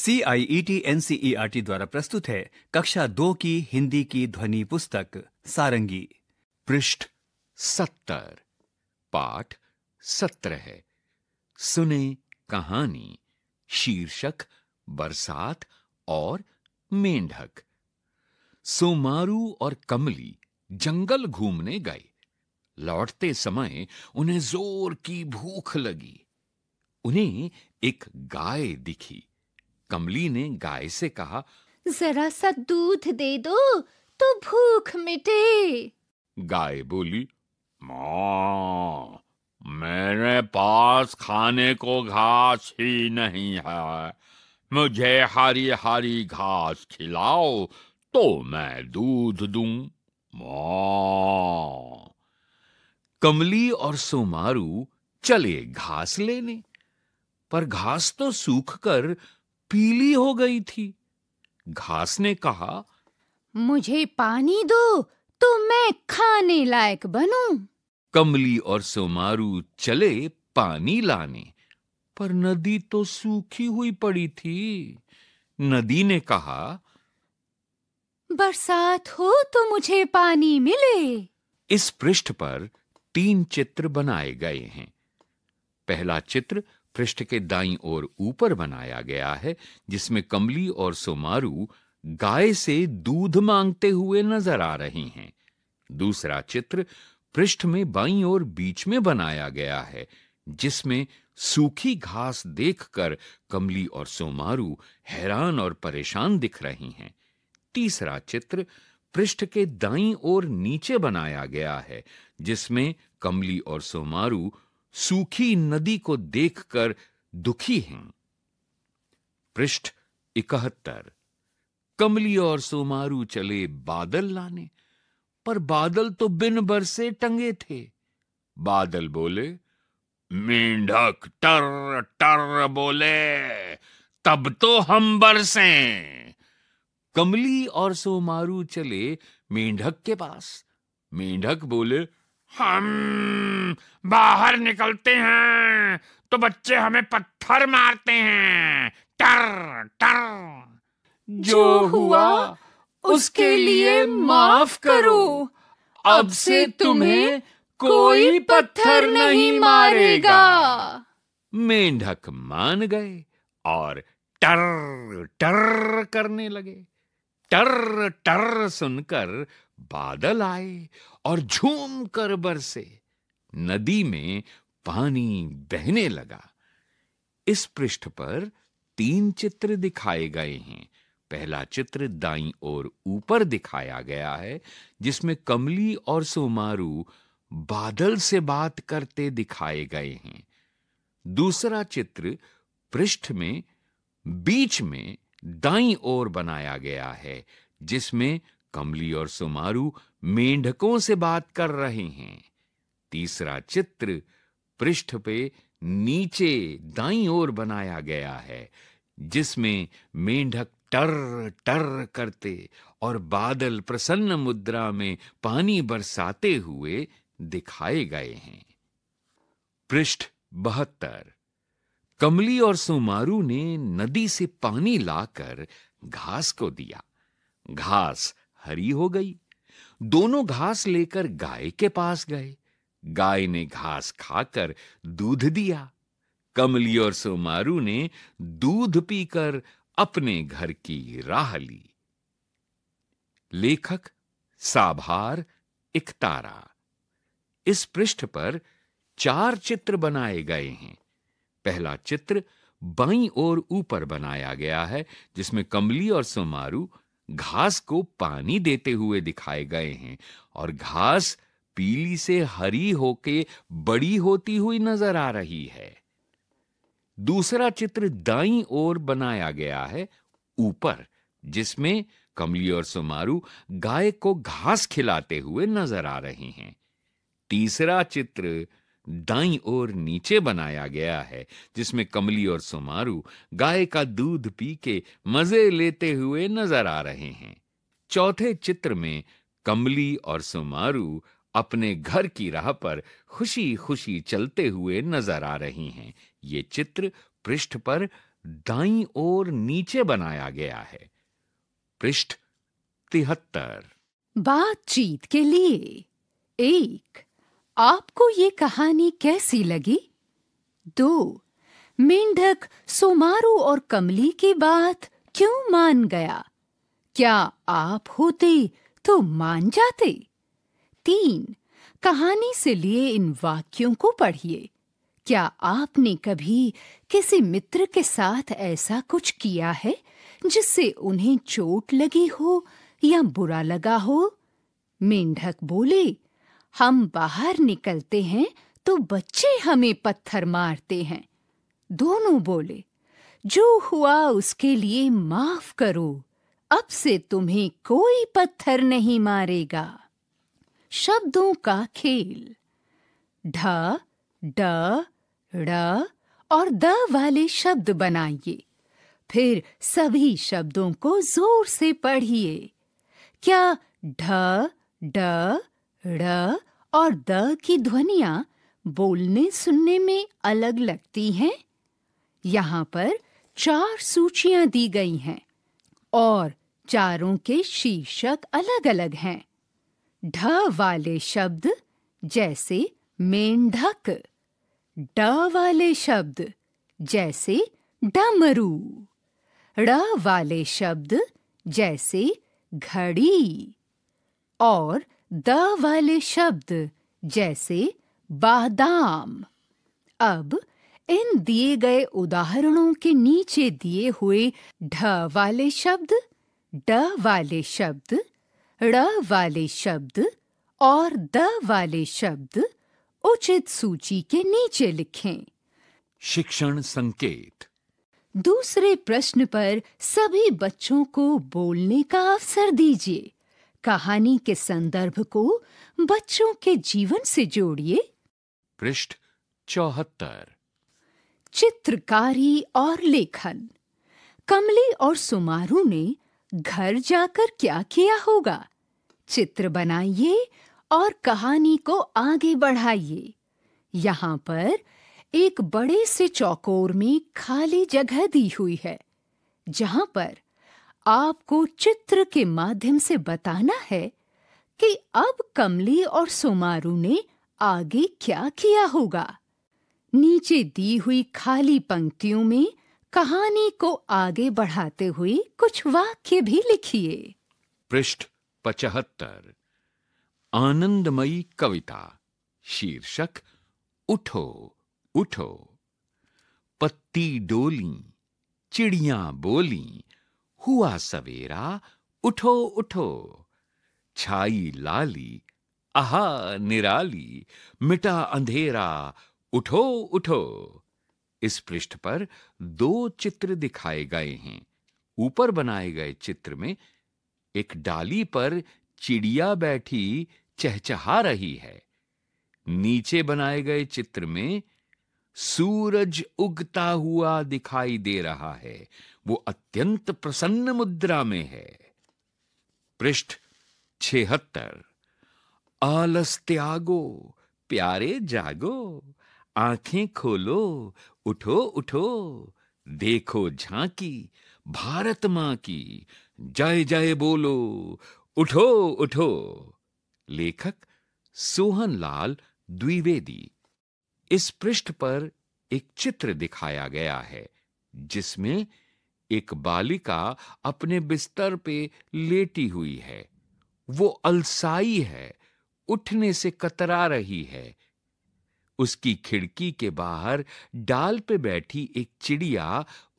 C I E T N C E R T द्वारा प्रस्तुत है कक्षा दो की हिंदी की ध्वनि पुस्तक सारंगी पृष्ठ सत्तर पाठ सत्र है सुने कहानी शीर्षक बरसात और मेंढक सोमारू और कमली जंगल घूमने गए लौटते समय उन्हें जोर की भूख लगी उन्हें एक गाय दिखी कमली ने गाय से कहा जरा सा दूध दे दो तो भूख मिटे गाय बोली मेरे पास खाने को घास ही नहीं है मुझे हरी हरी घास खिलाओ तो मैं दूध दूं माँ कमली और सोमारू चले घास लेने पर घास तो सूख कर पीली हो गई थी घास ने कहा मुझे पानी दो तो मैं खाने लायक बनूं। कमली और सोमारू चले पानी लाने पर नदी तो सूखी हुई पड़ी थी नदी ने कहा बरसात हो तो मुझे पानी मिले इस पृष्ठ पर तीन चित्र बनाए गए हैं पहला चित्र पृष्ठ के दाई ओर ऊपर बनाया गया है जिसमें कमली और सोमारू गाय से दूध मांगते हुए नजर आ रहे हैं दूसरा चित्र पृष्ठ में बाई ओर बीच में बनाया गया है जिसमें सूखी घास देखकर कमली और सोमारू हैरान और परेशान दिख रही हैं तीसरा चित्र पृष्ठ के दाई ओर नीचे बनाया गया है जिसमें कमली और सोमारू सूखी नदी को देखकर दुखी हैं पृष्ठ इकहत्तर कमली और सोमारू चले बादल लाने पर बादल तो बिन बरसे टंगे थे बादल बोले मेंढक टर टर बोले तब तो हम बरसे कमली और सोमारू चले मेंढक के पास मेंढक बोले हम बाहर निकलते हैं तो बच्चे हमें पत्थर मारते हैं टर टर जो हुआ उसके लिए माफ करो अब से तुम्हें कोई पत्थर नहीं मारेगा मेंढक मान गए और टर टर करने लगे टर टर सुनकर बादल आए और झूम कर बरसे नदी में पानी बहने लगा इस पृष्ठ पर तीन चित्र दिखाए गए हैं पहला चित्र दाई और ऊपर दिखाया गया है जिसमें कमली और सोमारू बादल से बात करते दिखाए गए हैं दूसरा चित्र पृष्ठ में बीच में दाई ओर बनाया गया है जिसमें कमली और सुमारू मेंढकों से बात कर रहे हैं तीसरा चित्र पृष्ठ पे नीचे दाईं ओर बनाया गया है जिसमें मेंढक टर टर करते और बादल प्रसन्न मुद्रा में पानी बरसाते हुए दिखाए गए हैं पृष्ठ बहत्तर कमली और सुमारू ने नदी से पानी लाकर घास को दिया घास हरी हो गई दोनों घास लेकर गाय के पास गए गाय ने घास खाकर दूध दिया कमली और सोमारू ने दूध पीकर अपने घर की राह ली लेखक साभार इकतारा इस पृष्ठ पर चार चित्र बनाए गए हैं पहला चित्र बाई ओर ऊपर बनाया गया है जिसमें कमली और सोमारू घास को पानी देते हुए दिखाए गए हैं और घास पीली से हरी होके बड़ी होती हुई नजर आ रही है दूसरा चित्र दाई ओर बनाया गया है ऊपर जिसमें कमली और सुमारू गाय को घास खिलाते हुए नजर आ रहे हैं तीसरा चित्र दाई ओर नीचे बनाया गया है जिसमें कमली और सुमारू गाय का दूध पी के मजे लेते हुए नजर आ रहे हैं चौथे चित्र में कमली और सुमारू अपने घर की राह पर खुशी-खुशी चलते हुए नजर आ रही हैं ये चित्र पृष्ठ पर दाई ओर नीचे बनाया गया है पृष्ठ तिहत्तर बातचीत के लिए एक आपको ये कहानी कैसी लगी दो मेंढक सोमारू और कमली की बात क्यों मान गया क्या आप होते तो मान जाते तीन कहानी से लिए इन वाक्यों को पढ़िए क्या आपने कभी किसी मित्र के साथ ऐसा कुछ किया है जिससे उन्हें चोट लगी हो या बुरा लगा हो मेंढक बोले हम बाहर निकलते हैं तो बच्चे हमें पत्थर मारते हैं दोनों बोले जो हुआ उसके लिए माफ करो अब से तुम्हें कोई पत्थर नहीं मारेगा शब्दों का खेल ढ ड ड़ और द वाले शब्द बनाइए फिर सभी शब्दों को जोर से पढ़िए क्या ढ ड ड़ और द की ध्वनिया बोलने सुनने में अलग लगती हैं यहाँ पर चार सूचियां दी गई हैं और चारों के शीर्षक अलग-अलग हैं ढ वाले शब्द जैसे मेंढक ड वाले शब्द जैसे डमरू ड़ वाले शब्द जैसे घड़ी और द वाले शब्द जैसे बादाम अब इन दिए गए उदाहरणों के नीचे दिए हुए ढ वाले शब्द ड वाले शब्द ड़ वाले शब्द और द वाले शब्द उचित सूची के नीचे लिखें शिक्षण संकेत दूसरे प्रश्न पर सभी बच्चों को बोलने का अवसर दीजिए कहानी के संदर्भ को बच्चों के जीवन से जोड़िए पृष्ठ चौहत्तर चित्रकारी और लेखन कमली और सुमारू ने घर जाकर क्या किया होगा चित्र बनाइए और कहानी को आगे बढ़ाइए यहाँ पर एक बड़े से चौकोर में खाली जगह दी हुई है जहाँ पर आपको चित्र के माध्यम से बताना है कि अब कमली और सोमारू ने आगे क्या किया होगा नीचे दी हुई खाली पंक्तियों में कहानी को आगे बढ़ाते हुए कुछ वाक्य भी लिखिए पृष्ठ पचहत्तर आनंदमयी कविता शीर्षक उठो उठो पत्ती डोली चिड़िया बोली हुआ सवेरा उठो उठो छाई लाली आहा निराली मिटा अंधेरा उठो उठो इस पृष्ठ पर दो चित्र दिखाए गए हैं ऊपर बनाए गए चित्र में एक डाली पर चिड़िया बैठी चहचहा रही है नीचे बनाए गए चित्र में सूरज उगता हुआ दिखाई दे रहा है वो अत्यंत प्रसन्न मुद्रा में है पृष्ठ छिहत्तर आलस त्यागो प्यारे जागो आंखें खोलो उठो उठो देखो झांकी भारत मां की जय जय बोलो उठो उठो लेखक सोहनलाल द्विवेदी इस पृष्ठ पर एक चित्र दिखाया गया है जिसमें एक बालिका अपने बिस्तर पे लेटी हुई है वो अलसाई है उठने से कतरा रही है उसकी खिड़की के बाहर डाल पे बैठी एक चिड़िया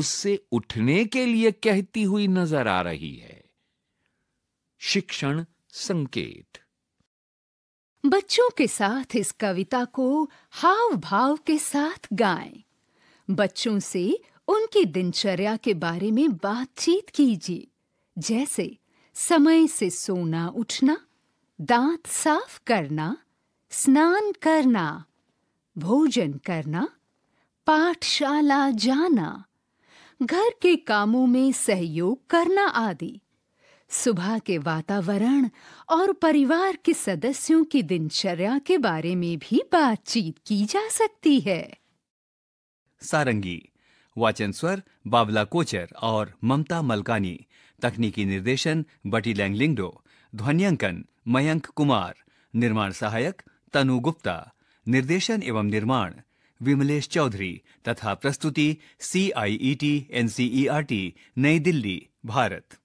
उससे उठने के लिए कहती हुई नजर आ रही है शिक्षण संकेत बच्चों के साथ इस कविता को हाव भाव के साथ गाएं। बच्चों से उनकी दिनचर्या के बारे में बातचीत कीजिए जैसे समय से सोना उठना दांत साफ करना स्नान करना भोजन करना पाठशाला जाना घर के कामों में सहयोग करना आदि सुबह के वातावरण और परिवार के सदस्यों की दिनचर्या के बारे में भी बातचीत की जा सकती है सारंगी वाचन स्वर बावला कोचर और ममता मलकानी तकनीकी निर्देशन बटी लैंगलिंगडो ध्वनियांकन मयंक कुमार निर्माण सहायक तनु गुप्ता निर्देशन एवं निर्माण विमलेश चौधरी तथा प्रस्तुति C I E T N C E R T New Delhi Bharat